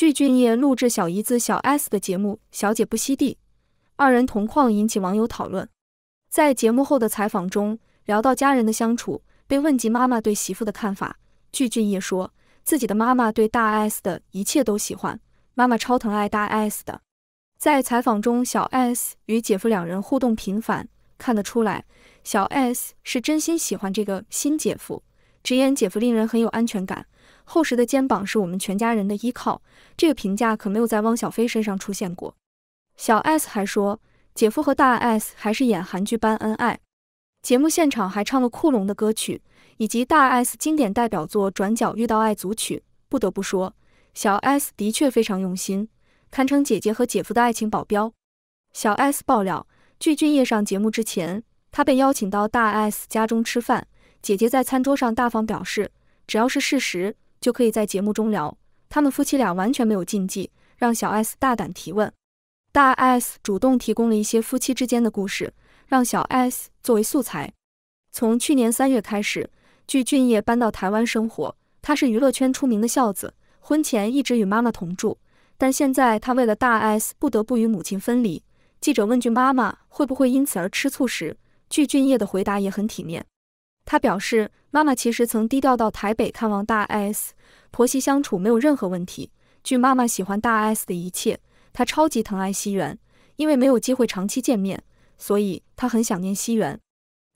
具俊晔录制小姨子小 S 的节目《小姐不惜地》，二人同框引起网友讨论。在节目后的采访中，聊到家人的相处，被问及妈妈对媳妇的看法，具俊晔说自己的妈妈对大 S 的一切都喜欢，妈妈超疼爱大 S 的。在采访中，小 S 与姐夫两人互动频繁，看得出来小 S 是真心喜欢这个新姐夫，直言姐夫令人很有安全感。厚实的肩膀是我们全家人的依靠，这个评价可没有在汪小菲身上出现过。小 S 还说，姐夫和大 S 还是演韩剧般恩爱。节目现场还唱了库隆的歌曲，以及大 S 经典代表作《转角遇到爱》组曲。不得不说，小 S 的确非常用心，堪称姐姐和姐夫的爱情保镖。小 S 爆料，具俊晔上节目之前，他被邀请到大 S 家中吃饭，姐姐在餐桌上大方表示，只要是事实。就可以在节目中聊，他们夫妻俩完全没有禁忌，让小 S 大胆提问，大 S 主动提供了一些夫妻之间的故事，让小 S 作为素材。从去年三月开始，据俊业搬到台湾生活，他是娱乐圈出名的孝子，婚前一直与妈妈同住，但现在他为了大 S 不得不与母亲分离。记者问俊妈妈会不会因此而吃醋时，据俊业的回答也很体面。他表示，妈妈其实曾低调到台北看望大 S，婆媳相处没有任何问题。据妈妈喜欢大 S 的一切，她超级疼爱西元，因为没有机会长期见面，所以她很想念西元。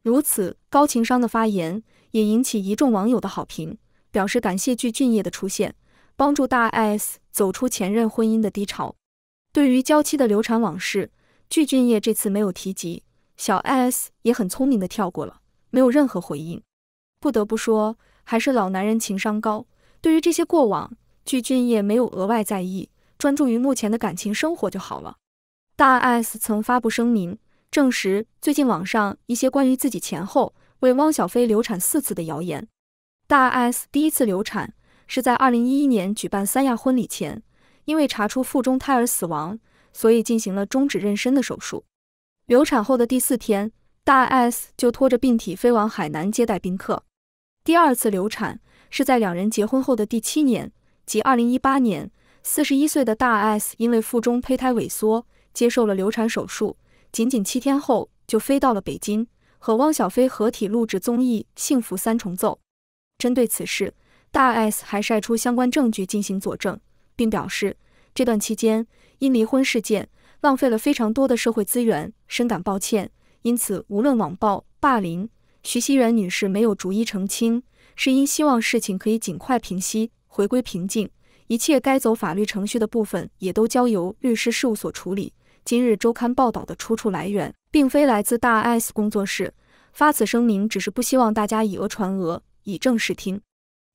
如此高情商的发言，也引起一众网友的好评，表示感谢。具俊烨的出现，帮助大 S 走出前任婚姻的低潮。对于娇妻的流产往事，具俊烨这次没有提及，小 S 也很聪明的跳过了。没有任何回应，不得不说，还是老男人情商高。对于这些过往，具俊业没有额外在意，专注于目前的感情生活就好了。大 S 曾发布声明，证实最近网上一些关于自己前后为汪小菲流产四次的谣言。大 S 第一次流产是在2011年举办三亚婚礼前，因为查出腹中胎儿死亡，所以进行了终止妊娠的手术。流产后的第四天。大 S 就拖着病体飞往海南接待宾客。第二次流产是在两人结婚后的第七年，即二零一八年，四十一岁的大 S 因为腹中胚胎萎缩，接受了流产手术。仅仅七天后，就飞到了北京，和汪小菲合体录制综艺《幸福三重奏》。针对此事，大 S 还晒出相关证据进行佐证，并表示这段期间因离婚事件浪费了非常多的社会资源，深感抱歉。因此，无论网暴、霸凌，徐熙媛女士没有逐一澄清，是因希望事情可以尽快平息，回归平静。一切该走法律程序的部分也都交由律师事务所处理。今日周刊报道的出处来源，并非来自大 S 工作室。发此声明，只是不希望大家以讹传讹，以正视听。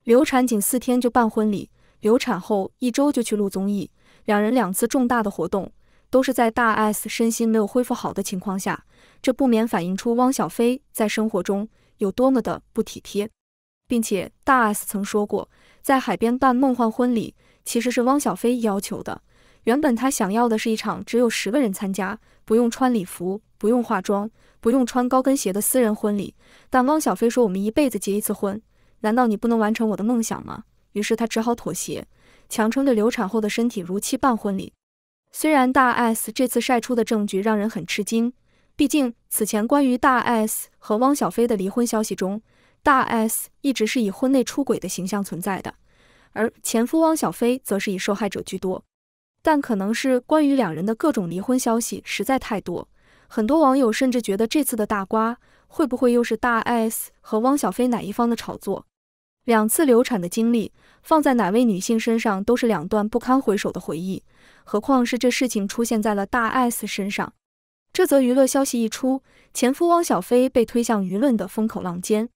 流产仅四天就办婚礼，流产后一周就去录综艺，两人两次重大的活动。都是在大 S 身心没有恢复好的情况下，这不免反映出汪小菲在生活中有多么的不体贴。并且大 S 曾说过，在海边办梦幻婚礼其实是汪小菲要求的。原本他想要的是一场只有十个人参加，不用穿礼服、不用化妆、不用穿高跟鞋的私人婚礼，但汪小菲说我们一辈子结一次婚，难道你不能完成我的梦想吗？于是他只好妥协，强撑着流产后的身体如期办婚礼。虽然大 S 这次晒出的证据让人很吃惊，毕竟此前关于大 S 和汪小菲的离婚消息中，大 S 一直是以婚内出轨的形象存在的，而前夫汪小菲则是以受害者居多。但可能是关于两人的各种离婚消息实在太多，很多网友甚至觉得这次的大瓜会不会又是大 S 和汪小菲哪一方的炒作？两次流产的经历。放在哪位女性身上都是两段不堪回首的回忆，何况是这事情出现在了大 S 身上。这则娱乐消息一出，前夫汪小菲被推向舆论的风口浪尖，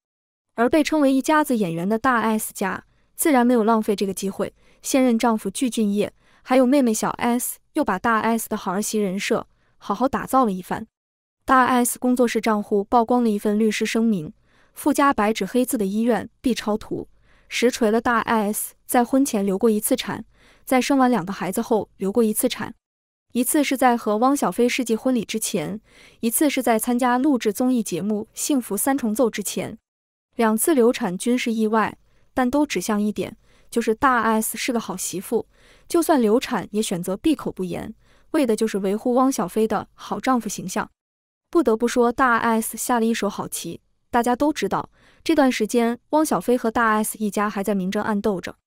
而被称为一家子演员的大 S 家自然没有浪费这个机会，现任丈夫具俊晔还有妹妹小 S 又把大 S 的好儿媳人设好好打造了一番。大 S 工作室账户曝光了一份律师声明，附加白纸黑字的医院 B 超图。实锤了，大 S 在婚前流过一次产，在生完两个孩子后流过一次产，一次是在和汪小菲世纪婚礼之前，一次是在参加录制综艺节目《幸福三重奏》之前，两次流产均是意外，但都指向一点，就是大 S 是个好媳妇，就算流产也选择闭口不言，为的就是维护汪小菲的好丈夫形象。不得不说，大 S 下了一手好棋。大家都知道，这段时间汪小菲和大 S 一家还在明争暗斗着。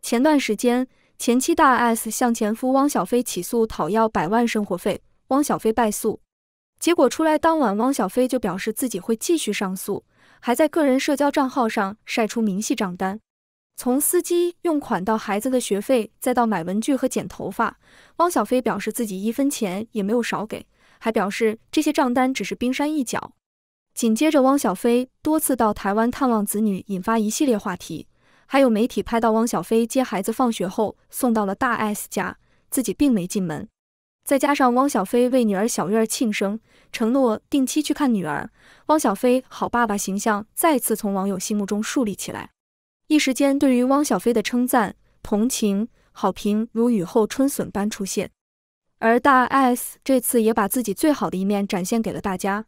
前段时间，前妻大 S 向前夫汪小菲起诉讨要百万生活费，汪小菲败诉。结果出来当晚，汪小菲就表示自己会继续上诉，还在个人社交账号上晒出明细账单，从司机用款到孩子的学费，再到买文具和剪头发，汪小菲表示自己一分钱也没有少给，还表示这些账单只是冰山一角。紧接着，汪小菲多次到台湾探望子女，引发一系列话题。还有媒体拍到汪小菲接孩子放学后送到了大 S 家，自己并没进门。再加上汪小菲为女儿小月儿庆生，承诺定期去看女儿，汪小菲好爸爸形象再次从网友心目中树立起来。一时间，对于汪小菲的称赞、同情、好评如雨后春笋般出现。而大 S 这次也把自己最好的一面展现给了大家。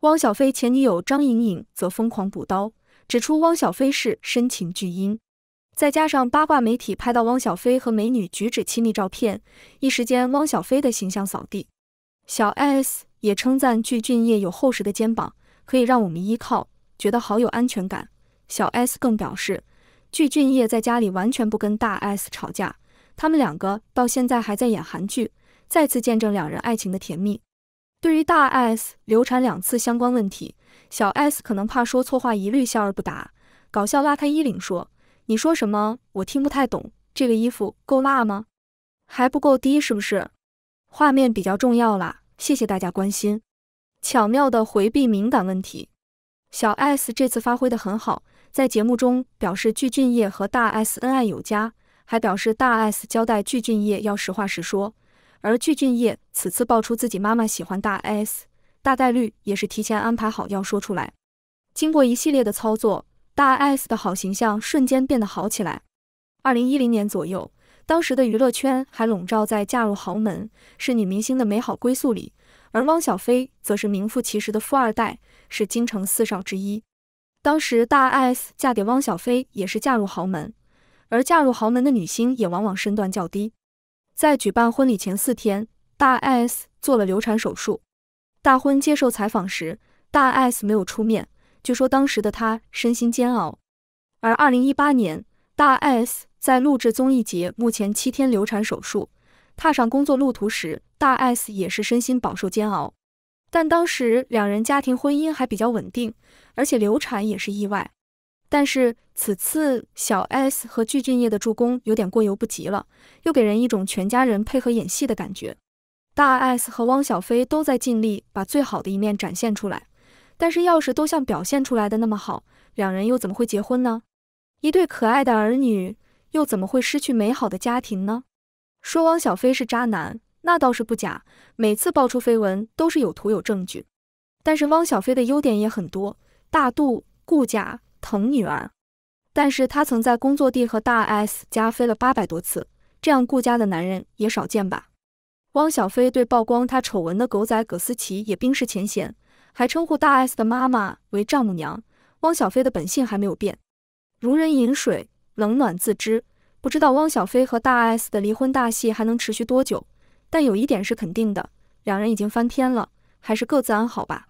汪小菲前女友张颖颖则疯狂补刀，指出汪小菲是深情巨婴，再加上八卦媒体拍到汪小菲和美女举止亲密照片，一时间汪小菲的形象扫地。小 S 也称赞具俊晔有厚实的肩膀，可以让我们依靠，觉得好有安全感。小 S 更表示，具俊晔在家里完全不跟大 S 吵架，他们两个到现在还在演韩剧，再次见证两人爱情的甜蜜。对于大 S 流产两次相关问题，小 S 可能怕说错话，一律笑而不答。搞笑拉开衣领说：“你说什么？我听不太懂。这个衣服够辣吗？还不够低是不是？画面比较重要啦，谢谢大家关心。”巧妙的回避敏感问题，小 S 这次发挥的很好，在节目中表示具俊晔和大 S 恩爱有加，还表示大 S 交代具俊晔要实话实说。而具俊晔此次爆出自己妈妈喜欢大 S，大概率也是提前安排好要说出来。经过一系列的操作，大 S 的好形象瞬间变得好起来。二零一零年左右，当时的娱乐圈还笼罩在嫁入豪门是女明星的美好归宿里，而汪小菲则是名副其实的富二代，是京城四少之一。当时大 S 嫁给汪小菲也是嫁入豪门，而嫁入豪门的女星也往往身段较低。在举办婚礼前四天，大 S 做了流产手术。大婚接受采访时，大 S 没有出面，据说当时的她身心煎熬。而二零一八年，大 S 在录制综艺节目前七天流产手术，踏上工作路途时，大 S 也是身心饱受煎熬。但当时两人家庭婚姻还比较稳定，而且流产也是意外。但是此次小 S 和具俊晔的助攻有点过犹不及了，又给人一种全家人配合演戏的感觉。大 S 和汪小菲都在尽力把最好的一面展现出来，但是要是都像表现出来的那么好，两人又怎么会结婚呢？一对可爱的儿女又怎么会失去美好的家庭呢？说汪小菲是渣男，那倒是不假，每次爆出绯闻都是有图有证据。但是汪小菲的优点也很多，大度顾家。疼女儿，但是他曾在工作地和大 S 家飞了八百多次，这样顾家的男人也少见吧？汪小菲对曝光他丑闻的狗仔葛思琪也冰释前嫌，还称呼大 S 的妈妈为丈母娘。汪小菲的本性还没有变，如人饮水，冷暖自知。不知道汪小菲和大 S 的离婚大戏还能持续多久，但有一点是肯定的，两人已经翻天了，还是各自安好吧。